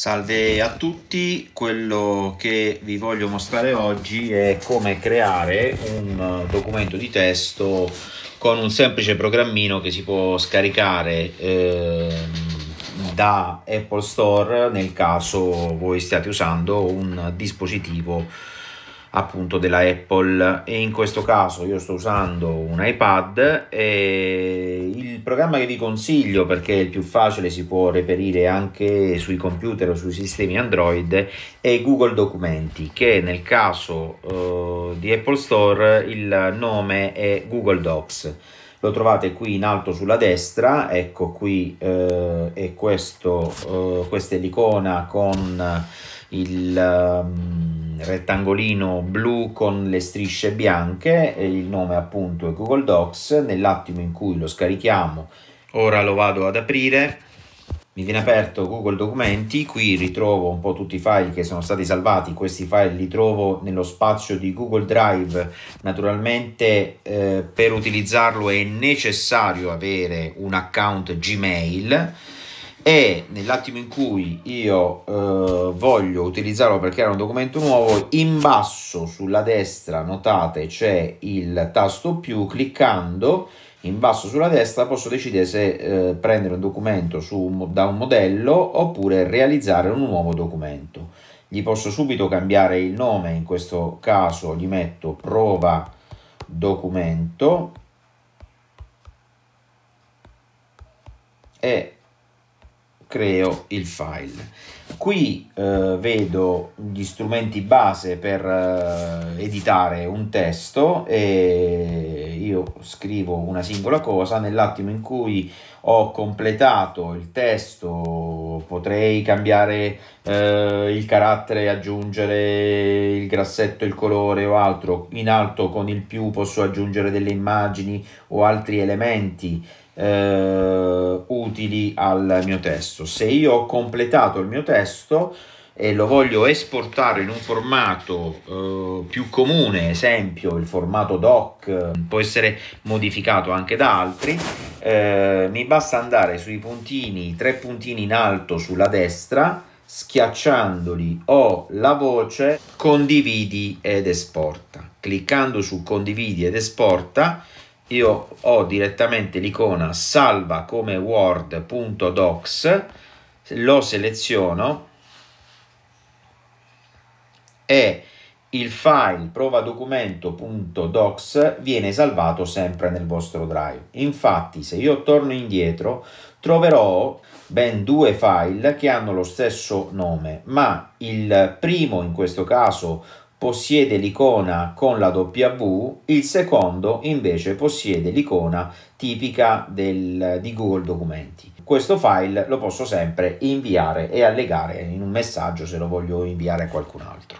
Salve a tutti, quello che vi voglio mostrare oggi è come creare un documento di testo con un semplice programmino che si può scaricare eh, da Apple Store nel caso voi stiate usando un dispositivo appunto della Apple e in questo caso io sto usando un iPad e il programma che vi consiglio perché è il più facile si può reperire anche sui computer o sui sistemi Android è Google Documenti che nel caso eh, di Apple Store il nome è Google Docs lo trovate qui in alto sulla destra ecco qui eh, è questo eh, questa è l'icona con il um, rettangolino blu con le strisce bianche, il nome appunto è Google Docs, nell'attimo in cui lo scarichiamo, ora lo vado ad aprire, mi viene aperto Google Documenti, qui ritrovo un po' tutti i file che sono stati salvati, questi file li trovo nello spazio di Google Drive, naturalmente eh, per utilizzarlo è necessario avere un account Gmail, e nell'attimo in cui io eh, voglio utilizzarlo per creare un documento nuovo, in basso sulla destra, notate, c'è il tasto più, cliccando in basso sulla destra posso decidere se eh, prendere un documento su, da un modello oppure realizzare un nuovo documento. Gli posso subito cambiare il nome, in questo caso gli metto prova documento e creo il file. Qui eh, vedo gli strumenti base per eh, editare un testo e io scrivo una singola cosa nell'attimo in cui ho completato il testo potrei cambiare eh, il carattere, aggiungere il grassetto, il colore o altro. In alto con il più posso aggiungere delle immagini o altri elementi eh, utili al mio testo. Se io ho completato il mio testo, e lo voglio esportare in un formato eh, più comune, esempio il formato doc, eh, può essere modificato anche da altri, eh, mi basta andare sui puntini, tre puntini in alto sulla destra, schiacciandoli ho la voce condividi ed esporta. Cliccando su condividi ed esporta io ho direttamente l'icona salva come word.docs, lo seleziono e il file provadocumento.docs viene salvato sempre nel vostro drive. Infatti, se io torno indietro, troverò ben due file che hanno lo stesso nome, ma il primo in questo caso possiede l'icona con la W, il secondo invece possiede l'icona tipica del, di Google Documenti. Questo file lo posso sempre inviare e allegare in un messaggio se lo voglio inviare a qualcun altro.